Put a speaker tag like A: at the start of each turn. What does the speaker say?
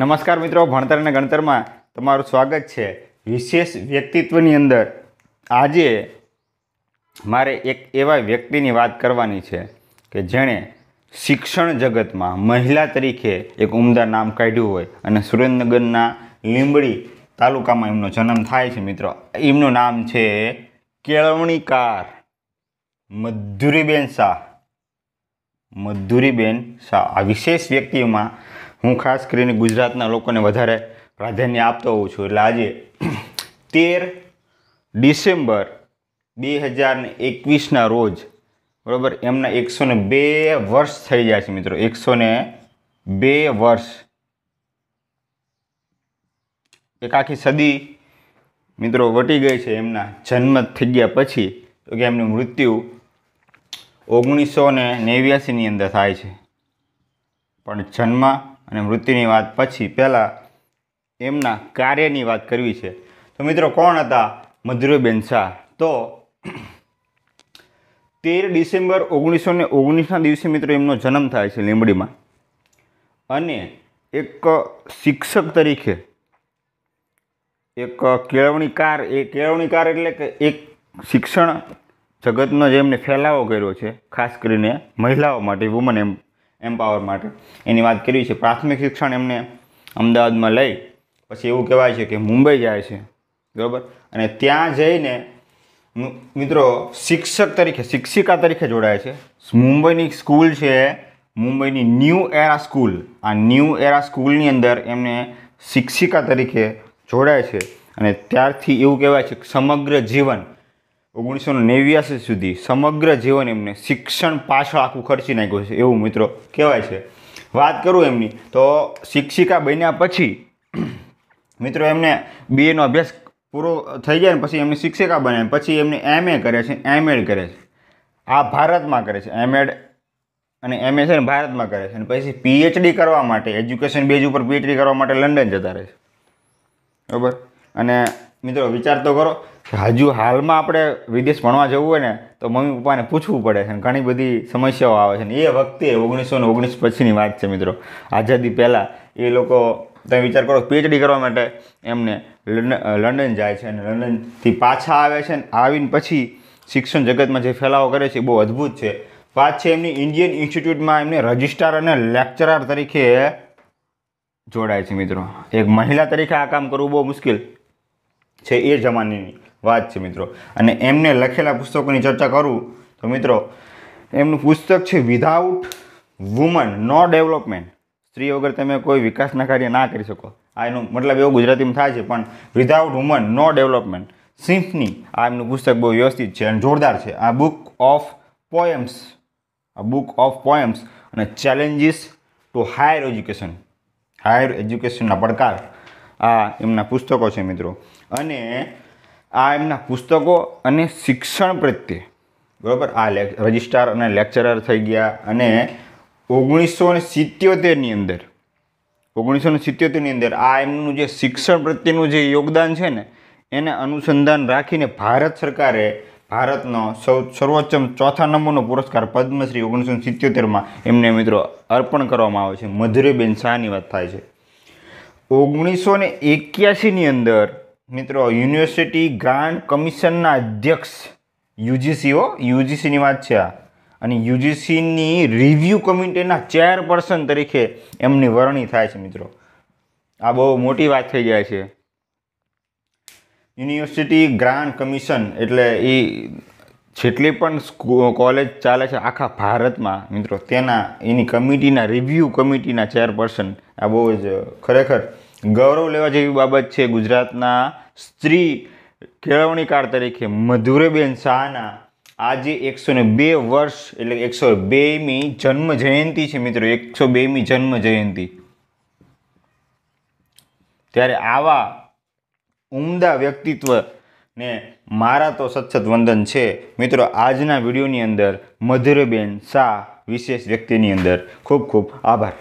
A: નમસ્કાર મિત્રો ભણતર અને ગણતરમાં તમારું સ્વાગત છે વિશેષ વ્યક્તિત્વની અંદર આજે મારે એક એવા વ્યક્તિની વાત કરવાની છે કે જેણે શિક્ષણ જગતમાં મહિલા તરીકે એક ઉમદા નામ કાઢ્યું હોય અને સુરેન્દ્રનગરના લીંબડી તાલુકામાં એમનો જન્મ થાય છે મિત્રો એમનું નામ છે કેળવણીકાર મધુરીબેન શાહ મધુરીબેન શાહ આ વિશેષ વ્યક્તિઓમાં હું ખાસ કરીને ગુજરાતના લોકોને વધારે પ્રાધાન્ય આપતો હોઉં છું એટલે આજે તેર ડિસેમ્બર બે હજાર એકવીસના રોજ બરાબર એમના એકસો બે વર્ષ થઈ ગયા છે મિત્રો એકસો બે વર્ષ એક આખી સદી મિત્રો વટી ગઈ છે એમના જન્મ થઈ ગયા પછી તો કે એમનું મૃત્યુ ઓગણીસો ને નેવ્યાસીની અંદર થાય છે પણ જન્મ અને મૃત્યુની વાત પછી પહેલાં એમના કાર્યની વાત કરવી છે તો મિત્રો કોણ હતા મધુરબેન શાહ તો તેર ડિસેમ્બર ઓગણીસો ને ઓગણીસના દિવસે મિત્રો એમનો જન્મ થાય છે લીંબડીમાં અને એક શિક્ષક તરીકે એક કેળવણીકાર એ કેળવણીકાર એટલે કે એક શિક્ષણ જગતનો જે એમને ફેલાવો કર્યો છે ખાસ કરીને મહિલાઓ માટે વુમન એમ એમ્પાવર માટે એની વાત કરવી છે પ્રાથમિક શિક્ષણ એમને અમદાવાદમાં લઈ પછી એવું કહેવાય છે કે મુંબઈ જાય છે બરાબર અને ત્યાં જઈને મિત્રો શિક્ષક તરીકે શિક્ષિકા તરીકે જોડાય છે મુંબઈની સ્કૂલ છે મુંબઈની ન્યૂ એરા સ્કૂલ આ ન્યૂ એરા સ્કૂલની અંદર એમને શિક્ષિકા તરીકે જોડાય છે અને ત્યારથી એવું કહેવાય છે કે સમગ્ર જીવન ઓગણીસો નેવ્યાસી સુધી સમગ્ર જીવન એમને શિક્ષણ પાછળ આખું ખર્ચી નાખ્યું છે એવું મિત્રો કહેવાય છે વાત કરું એમની તો શિક્ષિકા બન્યા પછી મિત્રો એમને બીએનો અભ્યાસ પૂરો થઈ જાય ને પછી એમની શિક્ષિકા બન્યા પછી એમને એમએ કરે છે એમએડ કરે છે આ ભારતમાં કરે છે એમએડ અને એમ છે ને ભારતમાં કરે છે અને પછી પીએચડી કરવા માટે એજ્યુકેશન બેઝ ઉપર પીએચડી કરવા માટે લંડન જતા રહે છે બરાબર અને મિત્રો વિચાર તો કરો હજુ હાલમાં આપણે વિદેશ ભણવા જવું હોય ને તો મમ્મી પપ્પાને પૂછવું પડે છે ઘણી બધી સમસ્યાઓ આવે છે ને એ વખતે ઓગણીસો ને ઓગણીસ પછીની વાત છે મિત્રો આઝાદી પહેલાં એ લોકો તમે વિચાર કરો પીએચડી કરવા માટે એમને લંડન જાય છે અને લંડનથી પાછા આવે છે ને આવીને પછી શિક્ષણ જગતમાં જે ફેલાવો કરે છે એ બહુ અદ્ભુત છે વાત છે એમની ઇન્ડિયન ઇન્સ્ટિટ્યૂટમાં એમને રજિસ્ટ્રાર અને લેક્ચરર તરીકે જોડાય છે મિત્રો એક મહિલા તરીકે આ કામ કરવું બહુ મુશ્કેલ છે એ જમાનાની વાત છે મિત્રો અને એમને લખેલા પુસ્તકોની ચર્ચા કરું તો મિત્રો એમનું પુસ્તક છે વિધાઉટ વુમન નો ડેવલપમેન્ટ સ્ત્રી વગર તમે કોઈ વિકાસના કાર્ય ના કરી શકો આ એનો મતલબ એવું ગુજરાતીમાં થાય છે પણ without woman no development symphony આ એમનું પુસ્તક બહુ વ્યવસ્થિત છે અને જોરદાર છે આ બુક ઓફ પોયમ્સ આ બુક ઓફ પોયમ્સ અને challenges to higher education higher એજ્યુકેશનના પડકાર આ એમના પુસ્તકો છે મિત્રો અને આ એમના પુસ્તકો અને શિક્ષણ પ્રત્યે બરાબર આ રજિસ્ટ્રાર અને લેક્ચરર થઈ ગયા અને ઓગણીસો ને સિત્યોતેરની અંદર ઓગણીસો ને સિત્યોતેરની અંદર આ એમનું જે શિક્ષણ પ્રત્યેનું જે યોગદાન છે ને એને અનુસંધાન રાખીને ભારત સરકારે ભારતનો સૌ સર્વોચ્ચમ ચોથા નંબરનો પુરસ્કાર પદ્મશ્રી ઓગણીસો સિત્યોતેરમાં એમને મિત્રો અર્પણ કરવામાં આવે છે મધુરેબેન શાહની વાત થાય છે ઓગણીસો ને એક્યાસીની અંદર મિત્રો યુનિવર્સિટી ગ્રાન્ટ કમિશનના અધ્યક્ષ યુજીસીઓ યુજીસીની વાત છે આ અને યુજીસીની રિવ્યૂ કમિટીના ચેરપર્સન તરીકે એમની વરણી થાય છે મિત્રો આ બહુ મોટી વાત થઈ જાય છે યુનિવર્સિટી ગ્રાન્ટ કમિશન એટલે એ જેટલી પણ કોલેજ ચાલે છે આખા ભારતમાં મિત્રો તેના એની કમિટીના રિવ્યૂ કમિટીના ચેરપર્સન આ બહુ જ ખરેખર ગૌરવ લેવા જેવી બાબત છે ગુજરાતના સ્ત્રી કેળવણીકાર તરીકે મધુરેબેન શાહના આજે એકસો ને બે વર્ષ એટલે એકસો બેમી જન્મ જયંતિ છે મિત્રો એકસો બેમી જન્મ જયંતિ ત્યારે આવા ઉમદા વ્યક્તિત્વને મારા તો સચ્છત વંદન છે મિત્રો આજના વિડીયોની અંદર મધુરેબેન શાહ વિશેષ વ્યક્તિની અંદર ખૂબ ખૂબ આભાર